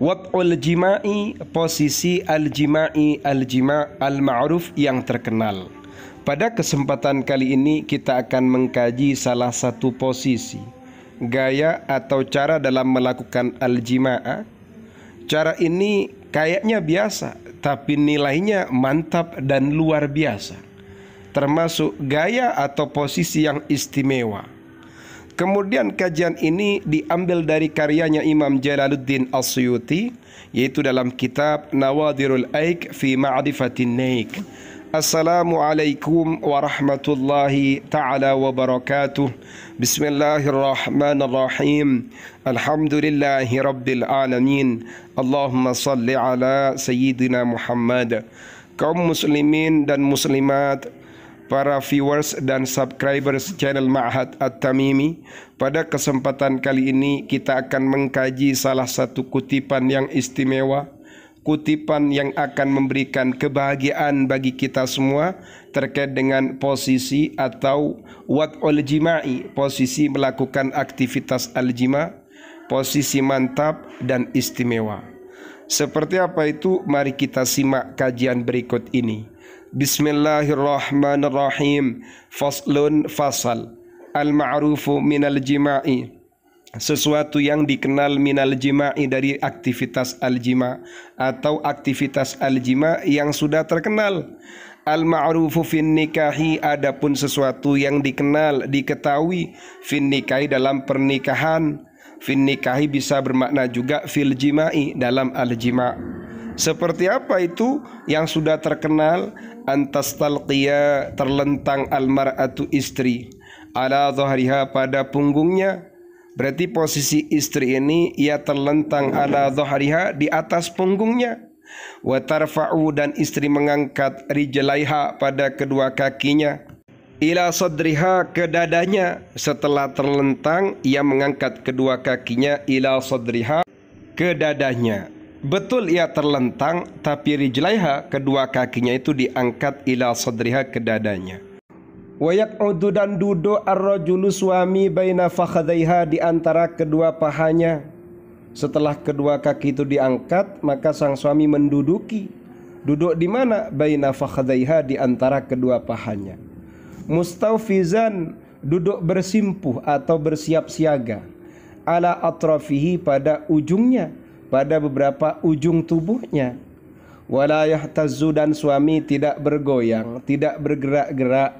Wad'ul jima'i posisi al-jima'i al-jima' al-ma'ruf yang terkenal. Pada kesempatan kali ini kita akan mengkaji salah satu posisi, gaya atau cara dalam melakukan al jimaa Cara ini kayaknya biasa, tapi nilainya mantap dan luar biasa. Termasuk gaya atau posisi yang istimewa. Kemudian kajian ini diambil dari karyanya Imam Jalaluddin Al Asyuti yaitu dalam kitab Nawadirul Aik fi Ma'rifatin Naik. Assalamualaikum warahmatullahi taala wabarakatuh. Bismillahirrahmanirrahim. Alhamdulillahirabbil alamin. Allahumma salli ala sayyidina Muhammad. Kaum muslimin dan muslimat para viewers dan subscribers channel Ma'had At-Tamimi. Pada kesempatan kali ini kita akan mengkaji salah satu kutipan yang istimewa kutipan yang akan memberikan kebahagiaan bagi kita semua terkait dengan posisi atau waq'ul jima'i, posisi melakukan aktivitas al posisi mantap dan istimewa. Seperti apa itu? Mari kita simak kajian berikut ini. Bismillahirrahmanirrahim. Faslun fasal. Al-ma'rufu minal jima'i. Sesuatu yang dikenal minal jima'i dari aktivitas al-jima' atau aktivitas al-jima' yang sudah terkenal. Al-ma'rufu fin nikahi adapun sesuatu yang dikenal, diketahui fin nikahi dalam pernikahan. Fin nikahi bisa bermakna juga fil jima'i dalam al-jima'. Seperti apa itu yang sudah terkenal antas talqiya terlentang almaratu istri ala pada punggungnya. Berarti posisi istri ini ia terlentang ala di atas punggungnya. Wa tarfa'u dan istri mengangkat rijlaiha pada kedua kakinya ila sodriha ke dadanya setelah terlentang ia mengangkat kedua kakinya ila sodriha ke dadanya Betul ia terlentang, tapi rijlaiha kedua kakinya itu diangkat ila sodriha ke dadanya. Wayak odu dan duduk suami baina fakhadaiha di antara kedua pahanya. Setelah kedua kaki itu diangkat, maka sang suami menduduki. Duduk di mana? Baina fakhadaiha di antara kedua pahanya. Mustaufizan duduk bersimpuh atau bersiap siaga ala atrafihi pada ujungnya pada beberapa ujung tubuhnya. Wala yahtazu dan suami tidak bergoyang, tidak bergerak-gerak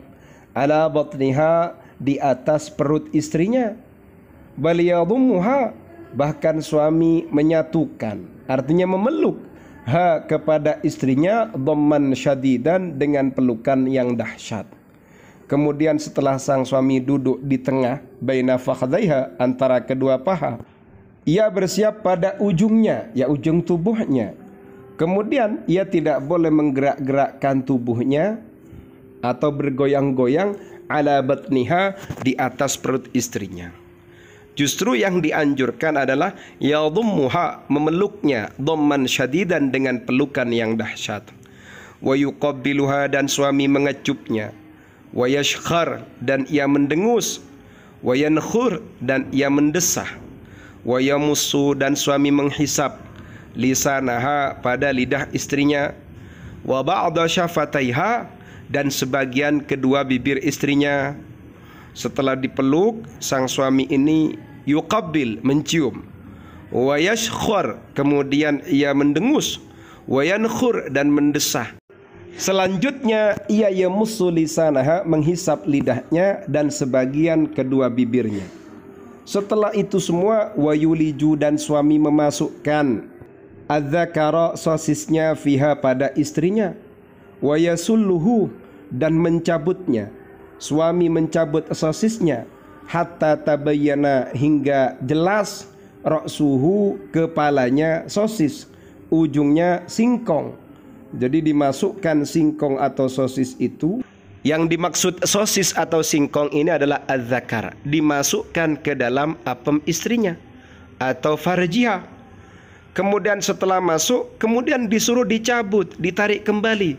ala batniha di atas perut istrinya. Bal bahkan suami menyatukan, artinya memeluk ha kepada istrinya dhamman syadidan dengan pelukan yang dahsyat. Kemudian setelah sang suami duduk di tengah baina fakhdaiha antara kedua paha ia bersiap pada ujungnya, ya ujung tubuhnya. Kemudian ia tidak boleh menggerak-gerakkan tubuhnya atau bergoyang-goyang ala batniha di atas perut istrinya. Justru yang dianjurkan adalah yadhummuha memeluknya dhamman syadidan dengan pelukan yang dahsyat. Wa yuqabbiluha dan suami mengecupnya. Wa dan ia mendengus. Wa dan ia mendesah wayamusu dan suami menghisap lisanaha pada lidah istrinya wa ba'da syafataiha dan sebagian kedua bibir istrinya setelah dipeluk sang suami ini yuqabbil mencium wa kemudian ia mendengus wa yankhur dan mendesah Selanjutnya ia yamusu lisanaha menghisap lidahnya dan sebagian kedua bibirnya. Setelah itu semua wayuliju dan suami memasukkan adzakara sosisnya fiha pada istrinya wayasulluhu dan mencabutnya suami mencabut sosisnya hatta tabayyana hingga jelas roksuhu kepalanya sosis ujungnya singkong jadi dimasukkan singkong atau sosis itu yang dimaksud sosis atau singkong ini adalah azakar Dimasukkan ke dalam apem istrinya Atau farjiha Kemudian setelah masuk Kemudian disuruh dicabut Ditarik kembali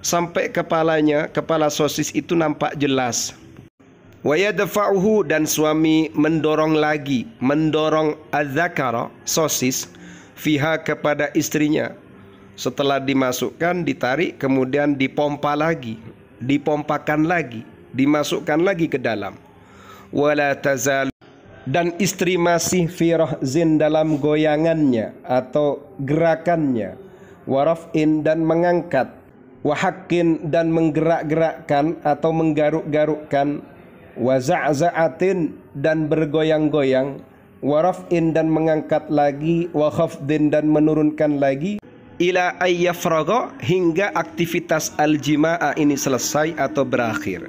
Sampai kepalanya Kepala sosis itu nampak jelas Wayadfa'uhu dan suami mendorong lagi Mendorong azakar Sosis Fiha kepada istrinya Setelah dimasukkan ditarik Kemudian dipompa lagi dipompakan lagi, dimasukkan lagi ke dalam. Wala tazal dan istri masih fi dalam goyangannya atau gerakannya warafin dan mengangkat wahakin dan menggerak-gerakkan atau menggaruk-garukkan waza'za'atin dan bergoyang-goyang warafin dan mengangkat lagi wahafdin dan menurunkan lagi ila ayyafraga hingga aktivitas al-jima'a ini selesai atau berakhir.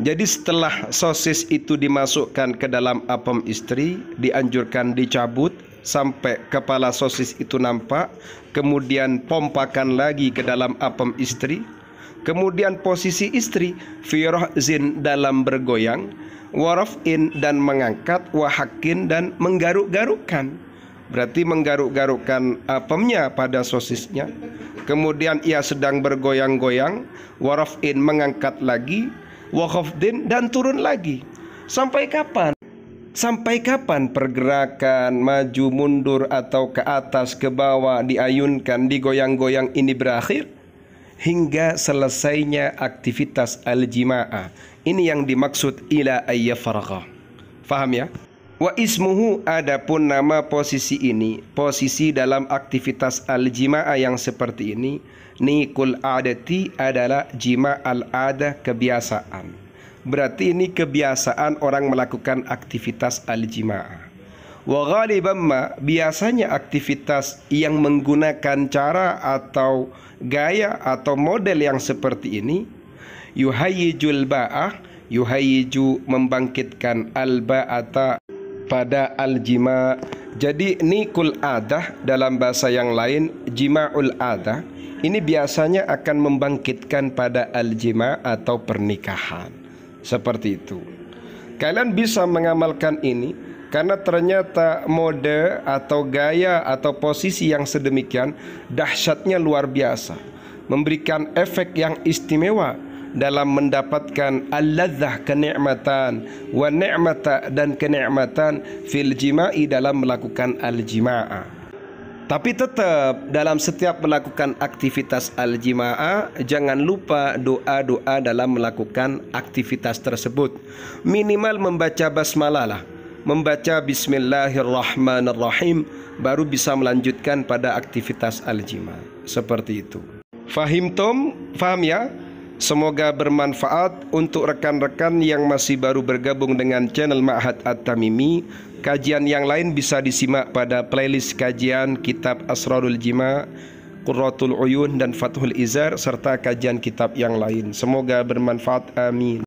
Jadi setelah sosis itu dimasukkan ke dalam apem istri, dianjurkan dicabut sampai kepala sosis itu nampak, kemudian pompakan lagi ke dalam apem istri. Kemudian posisi istri zin dalam bergoyang, warafin dan mengangkat, wahakin dan menggaruk-garukkan berarti menggaruk-garukkan apemnya uh, pada sosisnya. Kemudian ia sedang bergoyang-goyang, warafin mengangkat lagi, wakhafdin dan turun lagi. Sampai kapan? Sampai kapan pergerakan maju mundur atau ke atas ke bawah diayunkan digoyang-goyang ini berakhir? Hingga selesainya aktivitas al-jima'ah. Ini yang dimaksud ila ayyafaragha. Faham ya? Wa ismuhu adapun nama posisi ini, posisi dalam aktivitas al-jima'ah yang seperti ini, nikul adati adalah jima' al-ada kebiasaan. Berarti ini kebiasaan orang melakukan aktivitas al-jima'ah. Wa ghaliban ma biasanya aktivitas yang menggunakan cara atau gaya atau model yang seperti ini yuhayyijul ba'ah yuhayyiju membangkitkan al ba'ata pada al-jima. Jadi nikul adah dalam bahasa yang lain jima'ul adah ini biasanya akan membangkitkan pada al-jima atau pernikahan. Seperti itu. Kalian bisa mengamalkan ini karena ternyata mode atau gaya atau posisi yang sedemikian dahsyatnya luar biasa, memberikan efek yang istimewa dalam mendapatkan al-ladzah kenikmatan wa ni'mata dan kenikmatan fil jima'i dalam melakukan al tapi tetap dalam setiap melakukan aktivitas al jangan lupa doa-doa dalam melakukan aktivitas tersebut minimal membaca basmalah lah membaca bismillahirrahmanirrahim baru bisa melanjutkan pada aktivitas al-jima seperti itu fahim tom faham ya Semoga bermanfaat untuk rekan-rekan yang masih baru bergabung dengan channel Ma'had At-Tamimi. Kajian yang lain bisa disimak pada playlist kajian kitab Asrarul Jima, Qurratul Uyun dan Fathul Izar serta kajian kitab yang lain. Semoga bermanfaat. Amin.